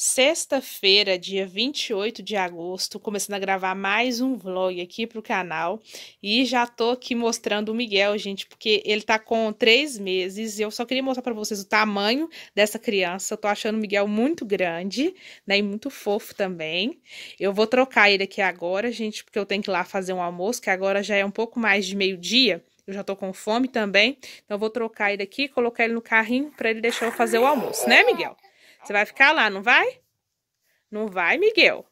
sexta-feira, dia 28 de agosto, começando a gravar mais um vlog aqui pro canal. E já tô aqui mostrando o Miguel, gente, porque ele tá com três meses. E eu só queria mostrar para vocês o tamanho dessa criança. Eu tô achando o Miguel muito grande, né? E muito fofo também. Eu vou trocar ele aqui agora, gente, porque eu tenho que ir lá fazer um almoço, que agora já é um pouco mais de meio-dia. Eu já tô com fome também, então eu vou trocar ele aqui, colocar ele no carrinho para ele deixar eu fazer o almoço, né, Miguel? Você vai ficar lá, não vai? Não vai, Miguel.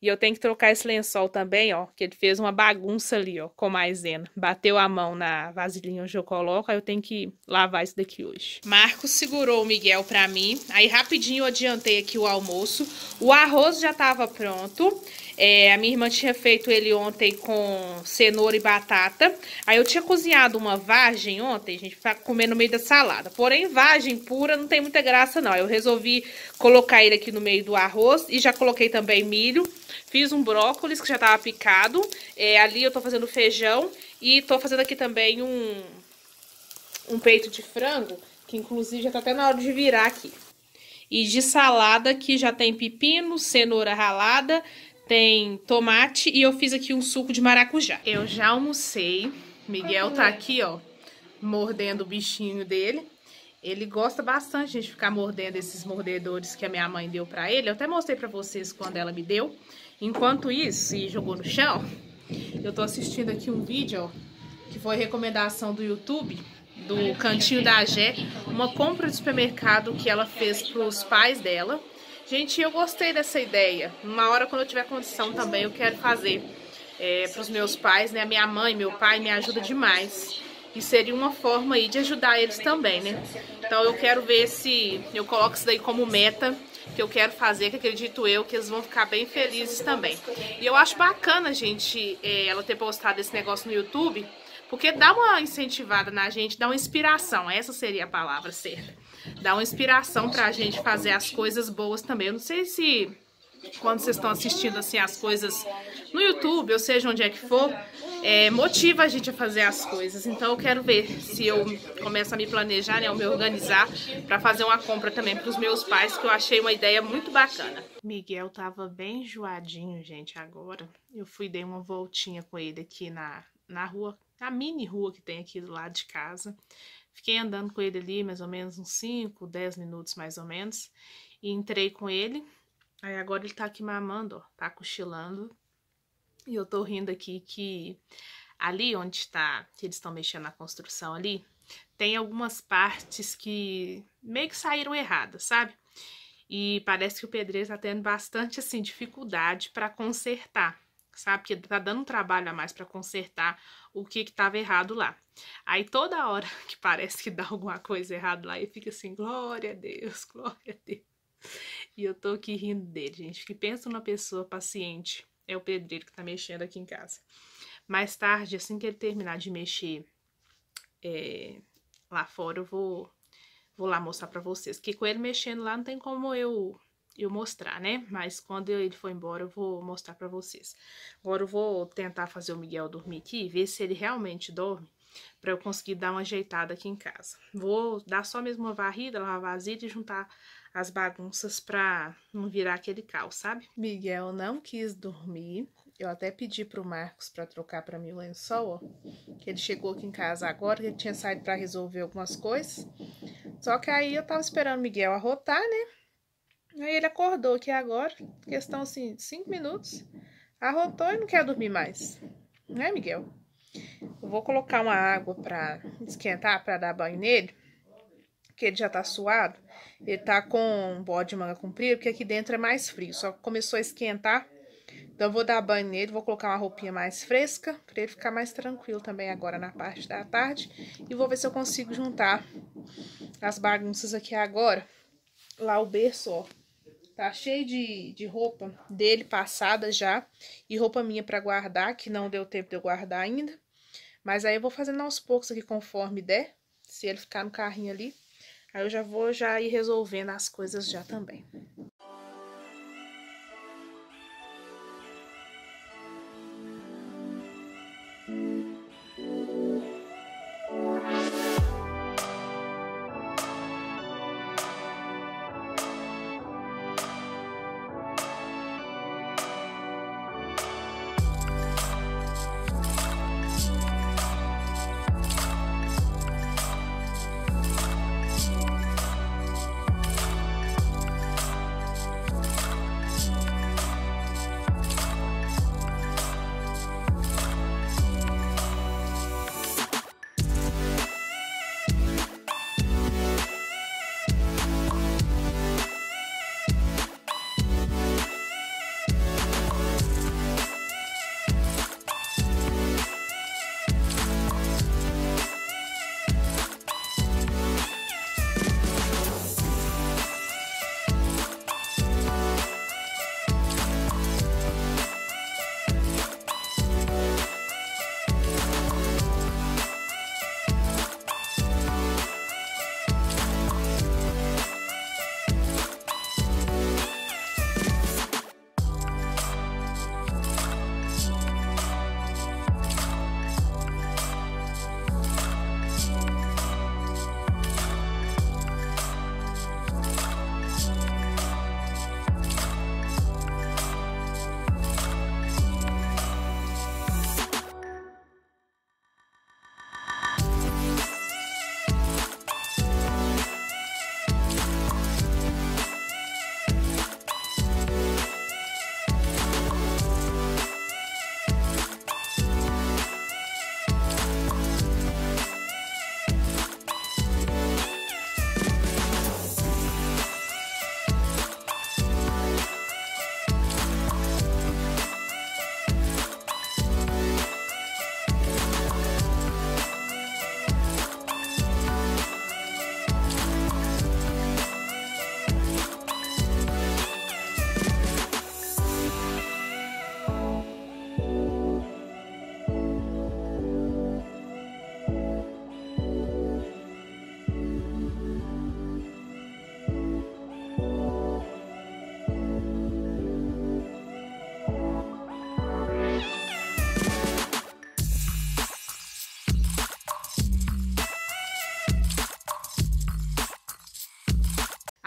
E eu tenho que trocar esse lençol também, ó, que ele fez uma bagunça ali, ó, com maisena. Bateu a mão na vasilhinha onde eu coloco, aí eu tenho que lavar isso daqui hoje. Marcos segurou o Miguel pra mim, aí rapidinho eu adiantei aqui o almoço. O arroz já tava pronto é, a minha irmã tinha feito ele ontem com cenoura e batata. Aí eu tinha cozinhado uma vagem ontem, gente, pra comer no meio da salada. Porém, vagem pura não tem muita graça, não. Eu resolvi colocar ele aqui no meio do arroz e já coloquei também milho. Fiz um brócolis que já tava picado. É, ali eu tô fazendo feijão e tô fazendo aqui também um, um peito de frango, que inclusive já tá até na hora de virar aqui. E de salada que já tem pepino, cenoura ralada, tem tomate e eu fiz aqui um suco de maracujá. Eu já almocei. Miguel tá aqui, ó, mordendo o bichinho dele. Ele gosta bastante, de ficar mordendo esses mordedores que a minha mãe deu pra ele. Eu até mostrei pra vocês quando ela me deu. Enquanto isso, e jogou no chão, eu tô assistindo aqui um vídeo, ó, que foi recomendação do YouTube, do Cantinho da Jé, uma compra de supermercado que ela fez pros pais dela. Gente, eu gostei dessa ideia. Uma hora, quando eu tiver condição também, eu quero fazer é, para os meus pais, né? A minha mãe, meu pai me ajuda demais. E seria uma forma aí de ajudar eles também, né? Então eu quero ver se eu coloco isso daí como meta que eu quero fazer, que acredito eu que eles vão ficar bem felizes também. E eu acho bacana, gente, é, ela ter postado esse negócio no YouTube, porque dá uma incentivada na gente, dá uma inspiração, essa seria a palavra certa dá uma inspiração pra gente fazer as coisas boas também. Eu não sei se quando vocês estão assistindo assim as coisas no YouTube, ou seja, onde é que for, é, motiva a gente a fazer as coisas. Então eu quero ver se eu começo a me planejar, né, ou me organizar para fazer uma compra também para os meus pais, que eu achei uma ideia muito bacana. Miguel tava bem enjoadinho, gente, agora. Eu fui dei uma voltinha com ele aqui na, na rua, na mini rua que tem aqui do lado de casa. Fiquei andando com ele ali mais ou menos uns 5, 10 minutos mais ou menos. E entrei com ele. Aí agora ele tá aqui mamando, ó, tá cochilando. E eu tô rindo aqui que ali onde tá, que eles estão mexendo na construção ali, tem algumas partes que meio que saíram erradas, sabe? E parece que o pedreiro está tendo bastante assim dificuldade para consertar sabe? Porque tá dando um trabalho a mais para consertar o que que tava errado lá. Aí toda hora que parece que dá alguma coisa errada lá, ele fica assim, glória a Deus, glória a Deus. E eu tô aqui rindo dele, gente, que pensa numa pessoa paciente. É o pedreiro que tá mexendo aqui em casa. Mais tarde, assim que ele terminar de mexer é, lá fora, eu vou, vou lá mostrar pra vocês. Que com ele mexendo lá, não tem como eu eu mostrar, né? Mas quando ele for embora, eu vou mostrar pra vocês. Agora eu vou tentar fazer o Miguel dormir aqui e ver se ele realmente dorme, pra eu conseguir dar uma ajeitada aqui em casa. Vou dar só mesmo uma varrida, lavar vasilha e juntar as bagunças pra não virar aquele caos, sabe? Miguel não quis dormir. Eu até pedi pro Marcos para trocar para mim o lençol, ó, que ele chegou aqui em casa agora, que ele tinha saído para resolver algumas coisas. Só que aí eu tava esperando o Miguel arrotar, né? Aí ele acordou que agora, questão assim, cinco minutos, arrotou e não quer dormir mais. Né, Miguel? Eu vou colocar uma água para esquentar, para dar banho nele, que ele já tá suado. Ele tá com um bode de manga comprida, porque aqui dentro é mais frio, só começou a esquentar. Então eu vou dar banho nele, vou colocar uma roupinha mais fresca, para ele ficar mais tranquilo também agora na parte da tarde. E vou ver se eu consigo juntar as bagunças aqui agora. Lá o berço, ó Tá cheio de, de roupa dele passada já e roupa minha para guardar, que não deu tempo de eu guardar ainda. Mas aí eu vou fazendo aos poucos aqui conforme der, se ele ficar no carrinho ali. Aí eu já vou já ir resolvendo as coisas já também.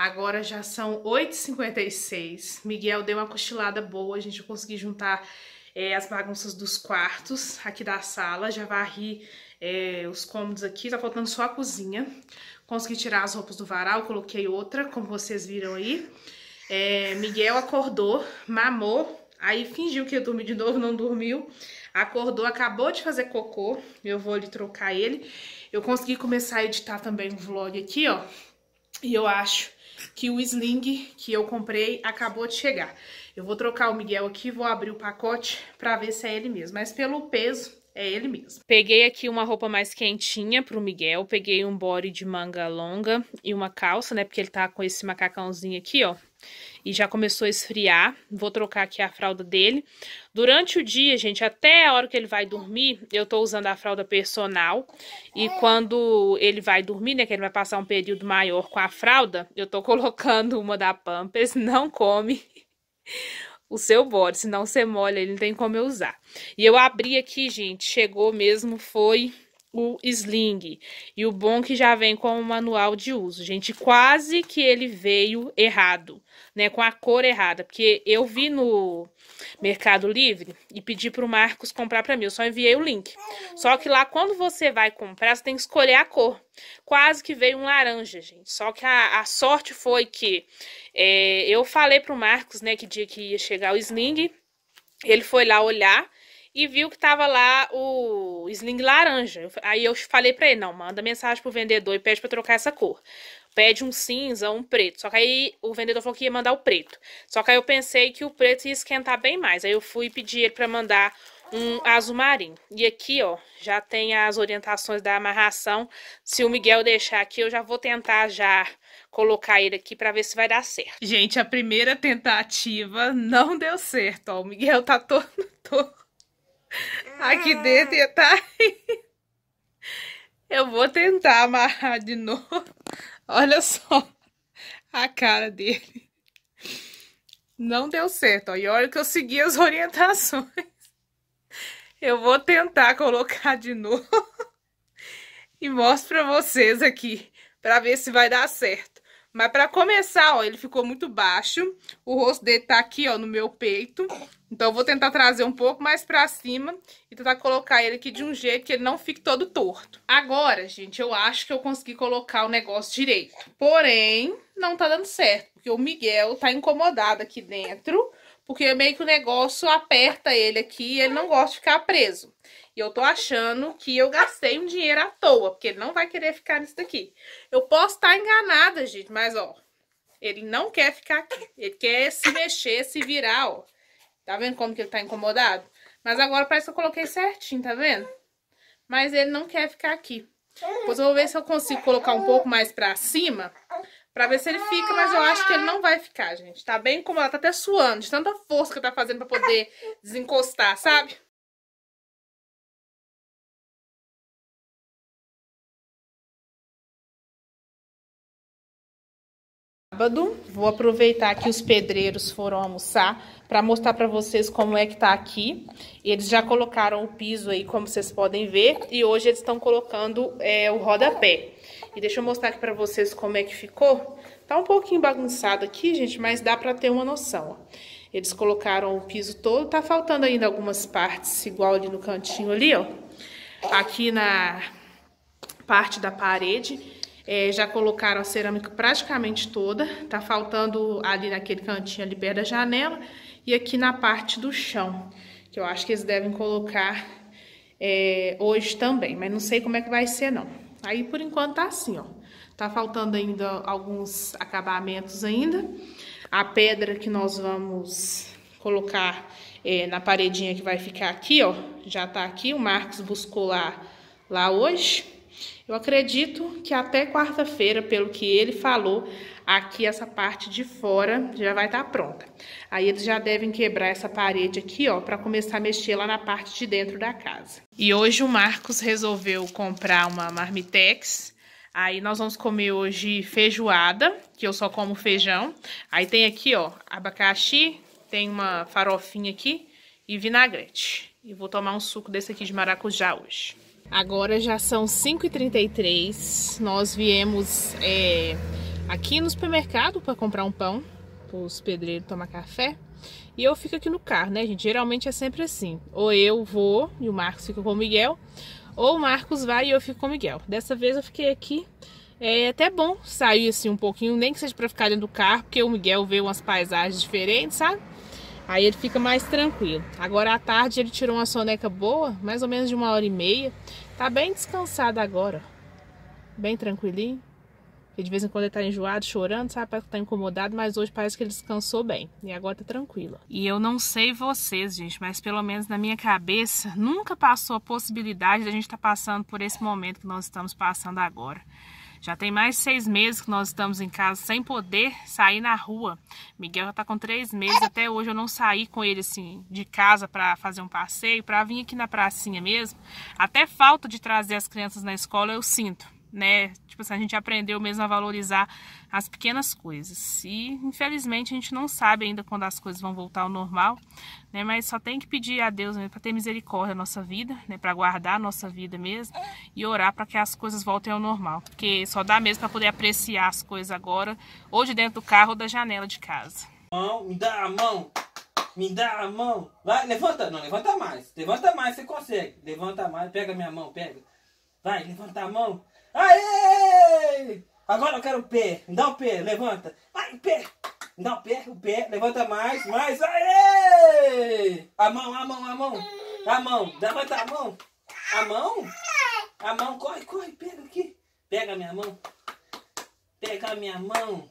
Agora já são 8h56. Miguel deu uma cochilada boa, a gente conseguiu juntar é, as bagunças dos quartos aqui da sala. Já varri é, os cômodos aqui, tá faltando só a cozinha. Consegui tirar as roupas do varal, coloquei outra, como vocês viram aí. É, Miguel acordou, mamou, aí fingiu que ia dormir de novo, não dormiu. Acordou, acabou de fazer cocô, eu vou lhe trocar ele. Eu consegui começar a editar também o vlog aqui, ó. E eu acho que o sling que eu comprei acabou de chegar. Eu vou trocar o Miguel aqui, vou abrir o pacote pra ver se é ele mesmo. Mas pelo peso, é ele mesmo. Peguei aqui uma roupa mais quentinha pro Miguel, peguei um body de manga longa e uma calça, né, porque ele tá com esse macacãozinho aqui, ó, e já começou a esfriar. Vou trocar aqui a fralda dele. Durante o dia, gente, até a hora que ele vai dormir, eu tô usando a fralda personal. E quando ele vai dormir, né, que ele vai passar um período maior com a fralda, eu tô colocando uma da Pampers, não come o seu bode, senão você molha, ele não tem como eu usar. E eu abri aqui, gente, chegou mesmo, foi o sling. E o bom que já vem com o manual de uso, gente. Quase que ele veio errado, né? Com a cor errada. Porque eu vi no Mercado Livre e pedi pro Marcos comprar para mim. Eu só enviei o link. Só que lá, quando você vai comprar, você tem que escolher a cor. Quase que veio um laranja, gente. Só que a, a sorte foi que é, eu falei pro Marcos, né, que dia que ia chegar o sling. Ele foi lá olhar e viu que tava lá o sling laranja. Aí eu falei para ele, não, manda mensagem pro vendedor e pede para trocar essa cor. Pede um cinza, um preto. Só que aí o vendedor falou que ia mandar o preto. Só que aí eu pensei que o preto ia esquentar bem mais. Aí eu fui pedir ele para mandar um azul marinho. E aqui, ó, já tem as orientações da amarração. Se o Miguel deixar aqui, eu já vou tentar já colocar ele aqui para ver se vai dar certo. Gente, a primeira tentativa não deu certo, ó. O Miguel tá todo, todo aqui dentro ia tá Eu vou tentar amarrar de novo. Olha só a cara dele. Não deu certo, ó. E olha que eu segui as orientações. Eu vou tentar colocar de novo. E mostro pra vocês aqui. Pra ver se vai dar certo. Mas pra começar, ó, ele ficou muito baixo. O rosto dele tá aqui, ó, no meu peito. Então, eu vou tentar trazer um pouco mais pra cima e tentar colocar ele aqui de um jeito que ele não fique todo torto. Agora, gente, eu acho que eu consegui colocar o negócio direito. Porém, não tá dando certo, porque o Miguel tá incomodado aqui dentro, porque meio que o negócio aperta ele aqui e ele não gosta de ficar preso. E eu tô achando que eu gastei um dinheiro à toa, porque ele não vai querer ficar nisso daqui. Eu posso estar tá enganada, gente, mas ó, ele não quer ficar aqui. Ele quer se mexer, se virar, ó. Tá vendo como que ele tá incomodado? Mas agora parece que eu coloquei certinho, tá vendo? Mas ele não quer ficar aqui. Depois eu vou ver se eu consigo colocar um pouco mais pra cima, pra ver se ele fica, mas eu acho que ele não vai ficar, gente. Tá bem incomodado, tá até suando, de tanta força que tá fazendo pra poder desencostar, sabe? sábado. Vou aproveitar que os pedreiros foram almoçar para mostrar para vocês como é que tá aqui. Eles já colocaram o piso aí, como vocês podem ver, e hoje eles estão colocando é, o rodapé. E deixa eu mostrar aqui para vocês como é que ficou. Tá um pouquinho bagunçado aqui, gente, mas dá para ter uma noção, ó. Eles colocaram o piso todo, tá faltando ainda algumas partes, igual ali no cantinho ali, ó. Aqui na parte da parede, é, já colocaram a cerâmica praticamente toda, tá faltando ali naquele cantinho ali perto da janela e aqui na parte do chão, que eu acho que eles devem colocar é, hoje também, mas não sei como é que vai ser não. Aí por enquanto tá assim, ó. Tá faltando ainda alguns acabamentos ainda. A pedra que nós vamos colocar é, na paredinha que vai ficar aqui, ó, já tá aqui, o Marcos buscou lá, lá hoje. Eu acredito que até quarta-feira, pelo que ele falou, aqui essa parte de fora já vai estar tá pronta. Aí eles já devem quebrar essa parede aqui, ó, para começar a mexer lá na parte de dentro da casa. E hoje o Marcos resolveu comprar uma marmitex. Aí nós vamos comer hoje feijoada, que eu só como feijão. Aí tem aqui, ó, abacaxi, tem uma farofinha aqui e vinagrete. E vou tomar um suco desse aqui de maracujá hoje. Agora já são 5h33, nós viemos é, aqui no supermercado para comprar um pão, para os pedreiros tomar café. E eu fico aqui no carro, né, gente? Geralmente é sempre assim. Ou eu vou e o Marcos fica com o Miguel, ou o Marcos vai e eu fico com o Miguel. Dessa vez eu fiquei aqui. É até bom sair assim um pouquinho, nem que seja para ficar dentro do carro, porque o Miguel vê umas paisagens diferentes, sabe? Aí ele fica mais tranquilo. Agora à tarde ele tirou uma soneca boa, mais ou menos de uma hora e meia. Tá bem descansado agora. Bem tranquilinho. Porque de vez em quando ele tá enjoado, chorando, sabe? Parece que tá incomodado, mas hoje parece que ele descansou bem. E agora tá tranquilo. E eu não sei vocês, gente, mas pelo menos na minha cabeça nunca passou a possibilidade de a gente estar tá passando por esse momento que nós estamos passando agora. Já tem mais seis meses que nós estamos em casa sem poder sair na rua. Miguel já tá com três meses, até hoje eu não saí com ele assim de casa para fazer um passeio, para vir aqui na pracinha mesmo. Até falta de trazer as crianças na escola eu sinto né? Tipo assim, a gente aprendeu mesmo a valorizar as pequenas coisas. E infelizmente a gente não sabe ainda quando as coisas vão voltar ao normal, né? Mas só tem que pedir a Deus né, para ter misericórdia na nossa vida, né? Para guardar a nossa vida mesmo e orar para que as coisas voltem ao normal, porque só dá mesmo para poder apreciar as coisas agora, ou de dentro do carro ou da janela de casa. Mão, me dá a mão. Me dá a mão. Vai, levanta. Não, levanta mais. Levanta mais, você consegue. Levanta mais. Pega minha mão, pega. Vai, levanta a mão. Aê! Agora eu quero o pé. Dá o pé, levanta. ai pé. Dá o pé, o pé. Levanta mais, mais. Aê! A mão, a mão, a mão. A mão. Levanta a mão. A mão? A mão. Corre, corre. Pega aqui. Pega a minha mão. Pega a minha mão.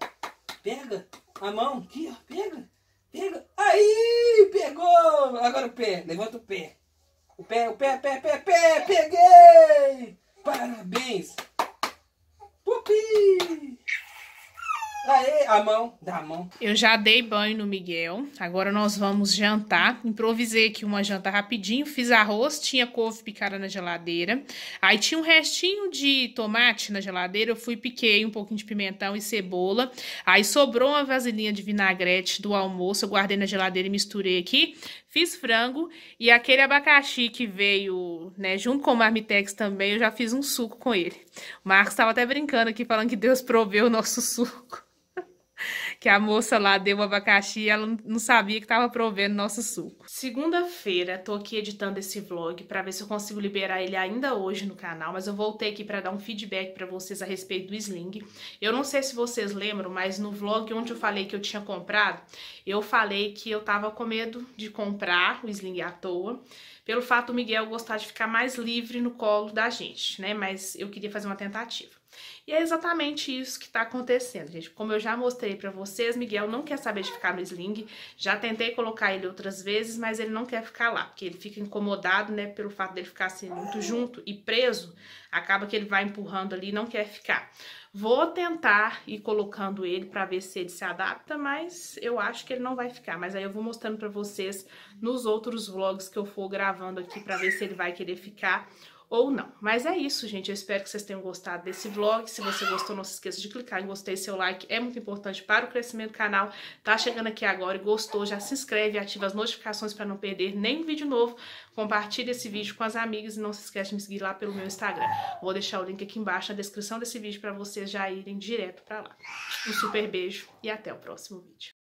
Pega a mão. Aqui, ó. Pega. Pega. Aí, pegou. Agora o pé. Levanta o pé. O pé, o pé, pé, pé, pé. Peguei. Parabéns. Yupi! Aê, a mão, dá a mão. Eu já dei banho no Miguel, agora nós vamos jantar. Improvisei aqui uma janta rapidinho, fiz arroz, tinha couve picada na geladeira. Aí tinha um restinho de tomate na geladeira, eu fui piquei um pouquinho de pimentão e cebola. Aí sobrou uma vasilhinha de vinagrete do almoço, eu guardei na geladeira e misturei aqui fiz frango e aquele abacaxi que veio, né, junto com o Marmitex também, eu já fiz um suco com ele. O Marcos estava até brincando aqui, falando que Deus proveu o nosso suco que a moça lá deu o abacaxi e ela não sabia que estava provendo nosso suco. Segunda-feira, tô aqui editando esse vlog para ver se eu consigo liberar ele ainda hoje no canal, mas eu voltei aqui para dar um feedback para vocês a respeito do sling. Eu não sei se vocês lembram, mas no vlog onde eu falei que eu tinha comprado, eu falei que eu tava com medo de comprar o sling à toa, pelo fato do Miguel gostar de ficar mais livre no colo da gente, né? Mas eu queria fazer uma tentativa. E é exatamente isso que está acontecendo, gente. Como eu já mostrei para vocês, Miguel não quer saber de ficar no sling. Já tentei colocar ele outras vezes, mas ele não quer ficar lá, porque ele fica incomodado, né, pelo fato dele ficar assim muito junto e preso, acaba que ele vai empurrando ali e não quer ficar. Vou tentar ir colocando ele para ver se ele se adapta, mas eu acho que ele não vai ficar. Mas aí eu vou mostrando para vocês nos outros vlogs que eu for gravando aqui para ver se ele vai querer ficar ou não. Mas é isso, gente. Eu espero que vocês tenham gostado desse vlog. Se você gostou, não se esqueça de clicar em gostei. Seu like é muito importante para o crescimento do canal. Tá chegando aqui agora e gostou, já se inscreve, ativa as notificações para não perder nenhum vídeo novo. Compartilhe esse vídeo com as amigas e não se esqueça de me seguir lá pelo meu Instagram. Vou deixar o link aqui embaixo na descrição desse vídeo para vocês já irem direto para lá. Um super beijo e até o próximo vídeo.